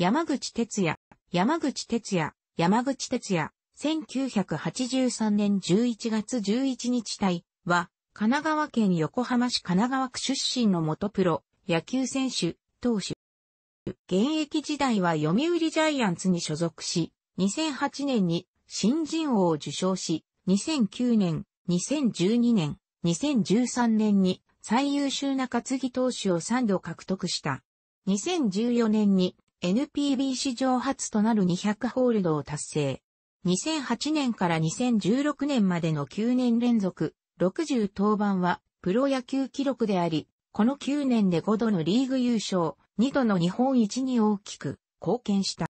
山口哲也、山口哲也、山口哲也、1983年11月11日体は、神奈川県横浜市神奈川区出身の元プロ、野球選手、投手。現役時代は読売ジャイアンツに所属し、2008年に新人王を受賞し、2009年、2012年、2013年に最優秀中継ぎ投手を3度獲得した。2014年に NPB 史上初となる200ホールドを達成。2008年から2016年までの9年連続、60登板はプロ野球記録であり、この9年で5度のリーグ優勝、2度の日本一に大きく貢献した。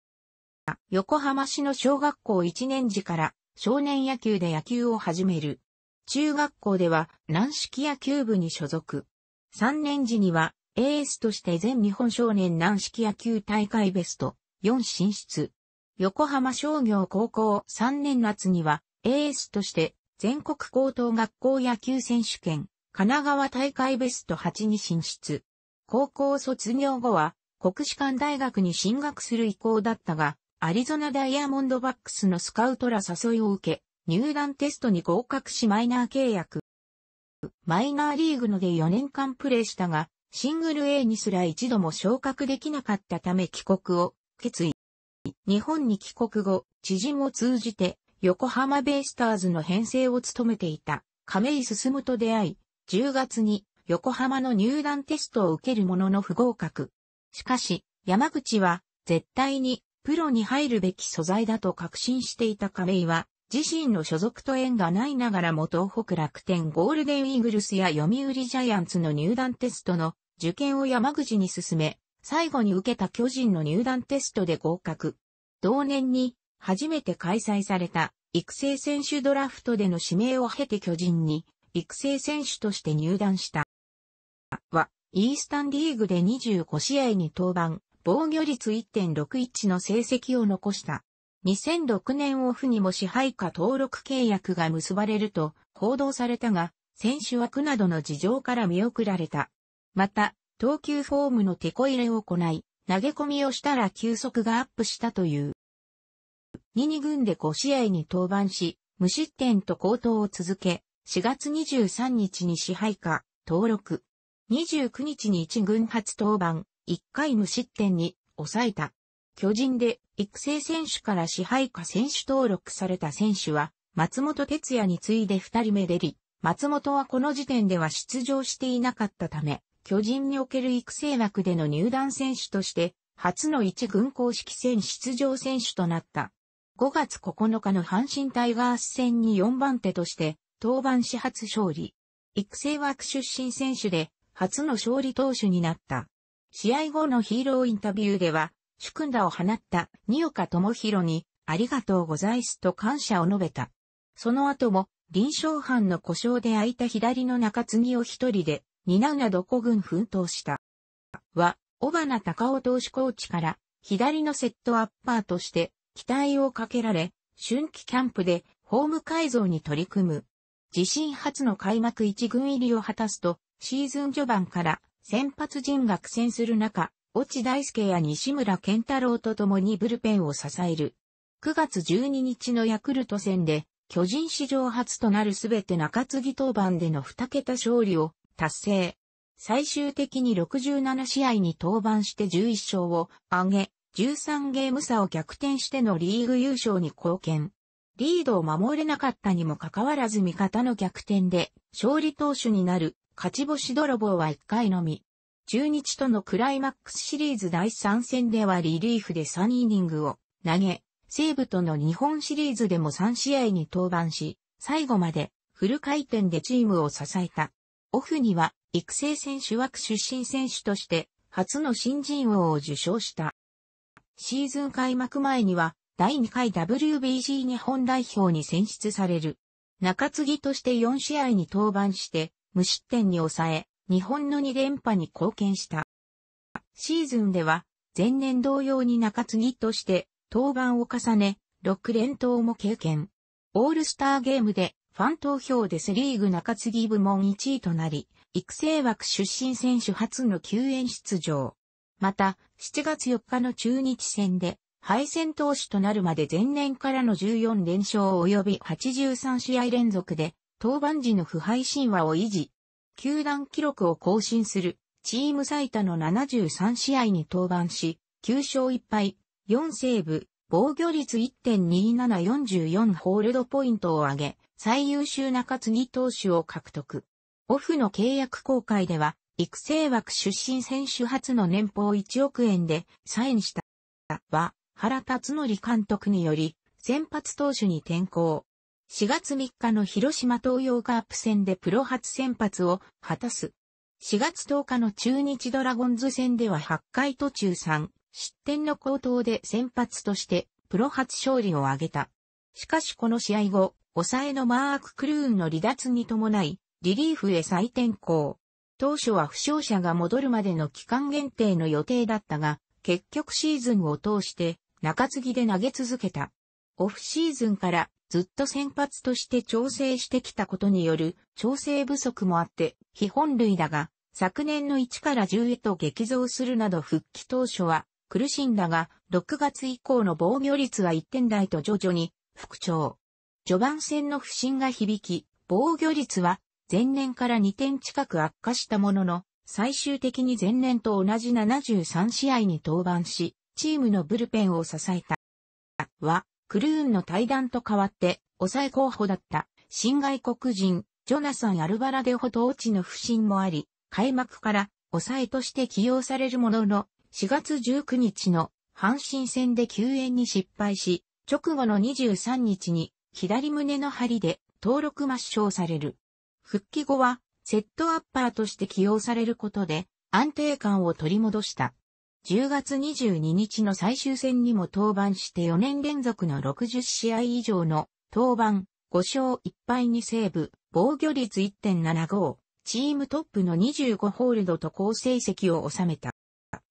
横浜市の小学校1年時から少年野球で野球を始める。中学校では軟式野球部に所属。3年時にはエースとして全日本少年軟式野球大会ベスト4進出。横浜商業高校3年夏にはエースとして全国高等学校野球選手権神奈川大会ベスト8に進出。高校卒業後は国士舘大学に進学する意向だったが、アリゾナダイヤモンドバックスのスカウトら誘いを受け、入団テストに合格しマイナー契約。マイナーリーグので4年間プレーしたが、シングル A にすら一度も昇格できなかったため帰国を決意。日本に帰国後、知人を通じて横浜ベイスターズの編成を務めていた亀井進と出会い、10月に横浜の入団テストを受けるものの不合格。しかし、山口は絶対にプロに入るべき素材だと確信していた亀井は自身の所属と縁がないながらも東北楽天ゴールデンイーグルスや読売ジャイアンツの入団テストの受験を山口に進め、最後に受けた巨人の入団テストで合格。同年に初めて開催された育成選手ドラフトでの指名を経て巨人に育成選手として入団した。は、イースタンリーグで25試合に登板、防御率1.61の成績を残した。2006年オフにも支配下登録契約が結ばれると報道されたが、選手枠などの事情から見送られた。また、投球フォームの手こ入れを行い、投げ込みをしたら球速がアップしたという。2、2軍で5試合に登板し、無失点と高騰を続け、4月23日に支配下、登録。29日に1軍初登板、1回無失点に抑えた。巨人で育成選手から支配下選手登録された選手は、松本哲也に次いで二人目でり、松本はこの時点では出場していなかったため、巨人における育成枠での入団選手として、初の一軍公式戦出場選手となった。5月9日の阪神タイガース戦に4番手として、登板始発勝利。育成枠出身選手で、初の勝利投手になった。試合後のヒーローインタビューでは、主君らを放った二岡智弘に、ありがとうございますと感謝を述べた。その後も、臨床藩の故障で空いた左の中継ぎを一人で、担うなど古軍奮闘した。は、小花高尾投手コーチから、左のセットアッパーとして、期待をかけられ、春季キャンプで、ホーム改造に取り組む。自身初の開幕一軍入りを果たすと、シーズン序盤から先発陣が苦戦する中、落大輔や西村健太郎と共にブルペンを支える。9月12日のヤクルト戦で、巨人史上初となるすべて中継ぎ登板での2桁勝利を達成。最終的に67試合に登板して11勝を挙げ、13ゲーム差を逆転してのリーグ優勝に貢献。リードを守れなかったにもかかわらず味方の逆転で勝利投手になる勝ち星泥棒は1回のみ。中日とのクライマックスシリーズ第3戦ではリリーフで3イニングを投げ、西武との日本シリーズでも3試合に登板し、最後までフル回転でチームを支えた。オフには育成選手枠出身選手として初の新人王を受賞した。シーズン開幕前には第2回 WBC 日本代表に選出される。中継ぎとして4試合に登板して無失点に抑え、日本の2連覇に貢献した。シーズンでは、前年同様に中継ぎとして登板を重ね、6連投も経験。オールスターゲームでファン投票でセリーグ中継ぎ部門1位となり、育成枠出身選手初の救援出場。また、7月4日の中日戦で、敗戦投手となるまで前年からの14連勝及び83試合連続で、登板時の不敗神話を維持。球団記録を更新する、チーム最多の73試合に登板し、9勝1敗、4セーブ、防御率1.2744ホールドポイントを上げ、最優秀中継ぎ投手を獲得。オフの契約公開では、育成枠出身選手初の年俸1億円でサインした、は、原辰則監督により、先発投手に転向。4月3日の広島東洋カープ戦でプロ初先発を果たす。4月10日の中日ドラゴンズ戦では8回途中3失点の高騰で先発としてプロ初勝利を挙げた。しかしこの試合後、抑えのマーク・クルーンの離脱に伴い、リリーフへ再転向。当初は負傷者が戻るまでの期間限定の予定だったが、結局シーズンを通して中継ぎで投げ続けた。オフシーズンからずっと先発として調整してきたことによる調整不足もあって、非本類だが、昨年の1から10へと激増するなど復帰当初は苦しんだが、6月以降の防御率は1点台と徐々に復調。序盤戦の不振が響き、防御率は前年から2点近く悪化したものの、最終的に前年と同じ73試合に登板し、チームのブルペンを支えた。は、クルーンの対談と変わって、抑え候補だった、新外国人、ジョナサン・アルバラデホと落ちの不信もあり、開幕から抑えとして起用されるものの、4月19日の阪神戦で救援に失敗し、直後の23日に左胸の張りで登録抹消される。復帰後はセットアッパーとして起用されることで安定感を取り戻した。10月22日の最終戦にも登板して4年連続の60試合以上の登板5勝1敗にセーブ、防御率1.75、チームトップの25ホールドと好成績を収めた。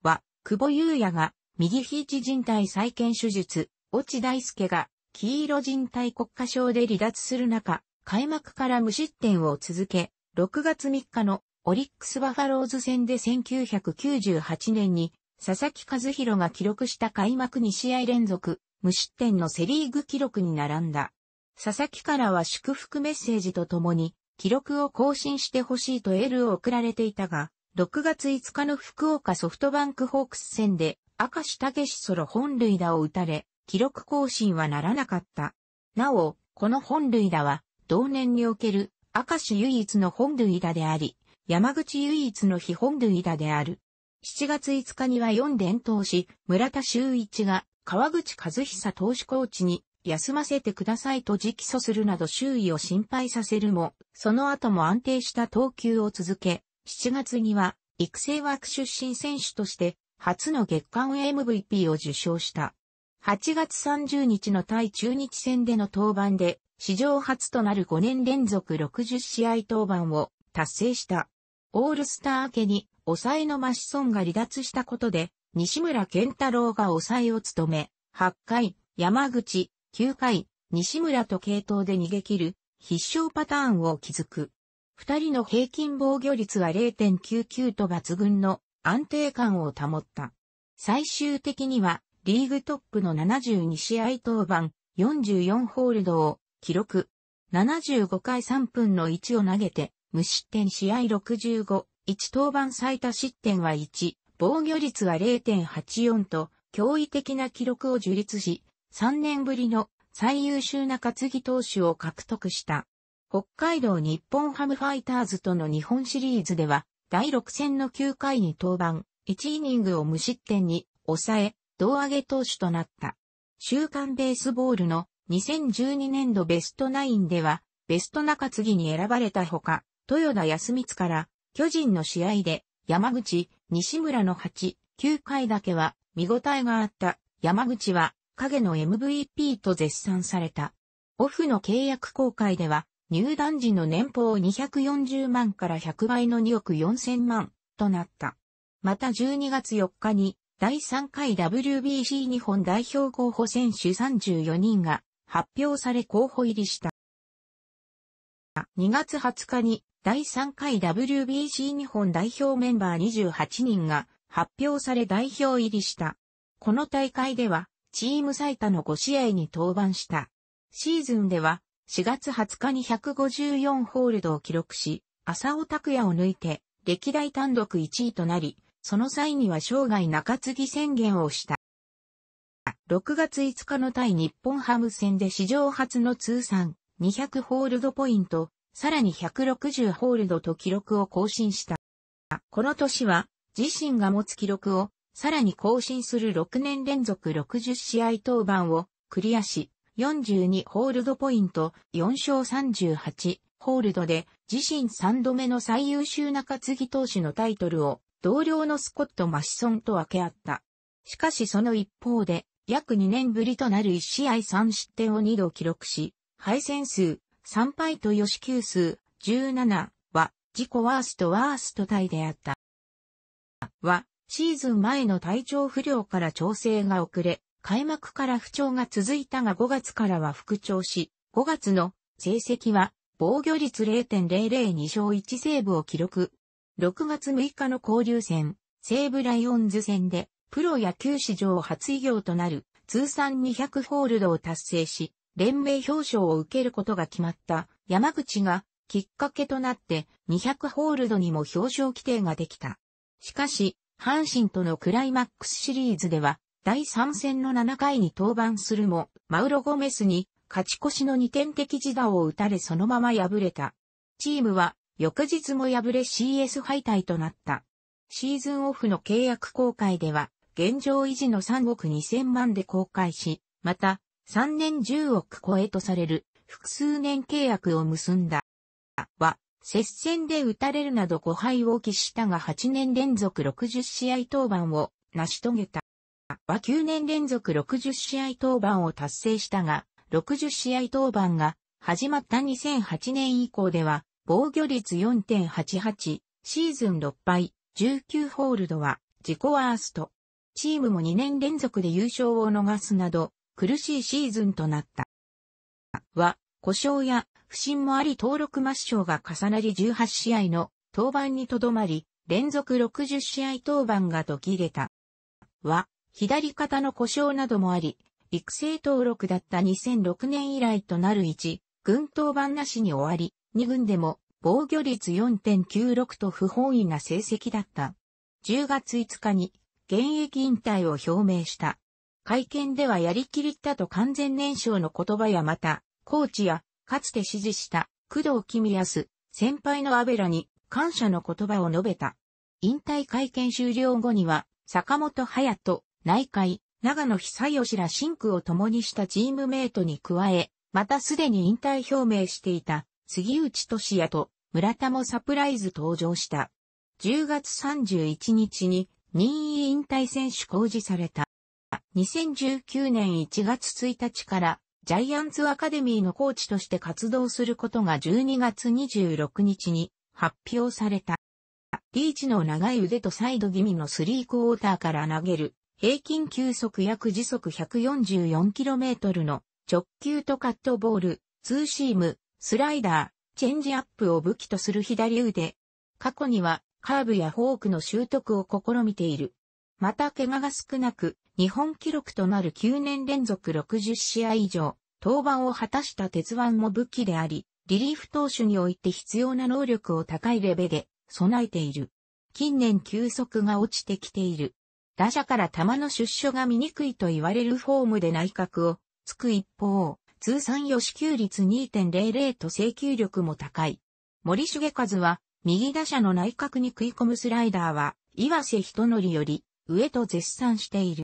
は、久保優也が右肘人帯再建手術、落大輔が黄色人帯国家賞で離脱する中、開幕から無失点を続け、6月3日のオリックスバファローズ戦で1998年に佐々木和弘が記録した開幕2試合連続、無失点のセリーグ記録に並んだ。佐々木からは祝福メッセージとともに、記録を更新してほしいとエールを送られていたが、6月5日の福岡ソフトバンクホークス戦で、明石武史ソロ本塁打を打たれ、記録更新はならなかった。なお、この本塁打は、同年における、明石唯一の本塁打であり、山口唯一の非本塁打である。7月5日には4連投し、村田修一が川口和久投手コーチに休ませてくださいと直訴するなど周囲を心配させるも、その後も安定した投球を続け、7月には育成枠出身選手として初の月間 MVP を受賞した。8月30日の対中日戦での登板で、史上初となる5年連続60試合登板を達成した。オールスター明けに抑えのマシソンが離脱したことで、西村健太郎が抑えを務め、8回、山口、9回、西村と系統で逃げ切る、必勝パターンを築く。二人の平均防御率は0.99と抜群の安定感を保った。最終的には、リーグトップの72試合登板、44ホールドを記録。75回3分の1を投げて、無失点試合65、1登板最多失点は1、防御率は0.84と、驚異的な記録を樹立し、3年ぶりの最優秀中継ぎ投手を獲得した。北海道日本ハムファイターズとの日本シリーズでは、第6戦の9回に登板、1イニングを無失点に抑え、胴上げ投手となった。週刊ベースボールの2012年度ベストナインでは、ベスト中継ぎに選ばれたほか、豊田康光から巨人の試合で山口、西村の8、9回だけは見応えがあった山口は影の MVP と絶賛された。オフの契約公開では入団時の年俸240万から100倍の2億4000万となった。また12月4日に第3回 WBC 日本代表候補選手34人が発表され候補入りした。2月20日に第3回 WBC 日本代表メンバー28人が発表され代表入りした。この大会では、チーム最多の5試合に登板した。シーズンでは、4月20日に154ホールドを記録し、浅尾拓也を抜いて、歴代単独1位となり、その際には生涯中継ぎ宣言をした。6月5日の対日本ハム戦で史上初の通算200ホールドポイントさらに160ホールドと記録を更新した。この年は、自身が持つ記録を、さらに更新する6年連続60試合登板をクリアし、42ホールドポイント、4勝38ホールドで、自身3度目の最優秀中継ぎ投手のタイトルを、同僚のスコット・マシソンと分け合った。しかしその一方で、約2年ぶりとなる1試合3失点を2度記録し、敗戦数、三敗と吉球数17は自己ワーストワーストタイであった。は、シーズン前の体調不良から調整が遅れ、開幕から不調が続いたが5月からは復調し、5月の成績は防御率0.002勝1セーブを記録。6月6日の交流戦、西武ライオンズ戦で、プロ野球史上初異業となる通算200ホールドを達成し、連盟表彰を受けることが決まった山口がきっかけとなって200ホールドにも表彰規定ができた。しかし、阪神とのクライマックスシリーズでは第3戦の7回に登板するも、マウロ・ゴメスに勝ち越しの2点的自打を打たれそのまま敗れた。チームは翌日も敗れ CS 敗退となった。シーズンオフの契約公開では、現状維持の3億2000万で公開し、また、3年10億超えとされる複数年契約を結んだ。は、接戦で打たれるなど5敗を喫したが8年連続60試合登板を成し遂げた。は9年連続60試合登板を達成したが、60試合登板が始まった2008年以降では、防御率4.88、シーズン6敗、19ホールドは自己ワースト。チームも2年連続で優勝を逃すなど、苦しいシーズンとなった。は、故障や不振もあり登録抹消が重なり18試合の登板にとどまり、連続60試合登板が途切れた。は、左肩の故障などもあり、育成登録だった2006年以来となる1、軍登板なしに終わり、2軍でも防御率4.96と不本意な成績だった。10月5日に現役引退を表明した。会見ではやりきりったと完全燃焼の言葉やまた、コーチや、かつて支持した工藤君康、先輩のアベラに感謝の言葉を述べた。引退会見終了後には、坂本隼人、内海、長野久義らシンクを共にしたチームメイトに加え、またすでに引退表明していた杉内俊也と村田もサプライズ登場した。10月31日に任意引退選手公示された。2019年1月1日からジャイアンツアカデミーのコーチとして活動することが12月26日に発表された。リーチの長い腕とサイド気味のスリークォーターから投げる平均球速約時速 144km の直球とカットボール、ツーシーム、スライダー、チェンジアップを武器とする左腕。過去にはカーブやフォークの習得を試みている。また怪我が少なく、日本記録となる9年連続60試合以上、登板を果たした鉄腕も武器であり、リリーフ投手において必要な能力を高いレベルで備えている。近年球速が落ちてきている。打者から球の出所が見にくいと言われるフォームで内角を突く一方、通算予支給率2.00と請求力も高い。森重和は、右打者の内角に食い込むスライダーは、岩瀬人則より、上と絶賛している。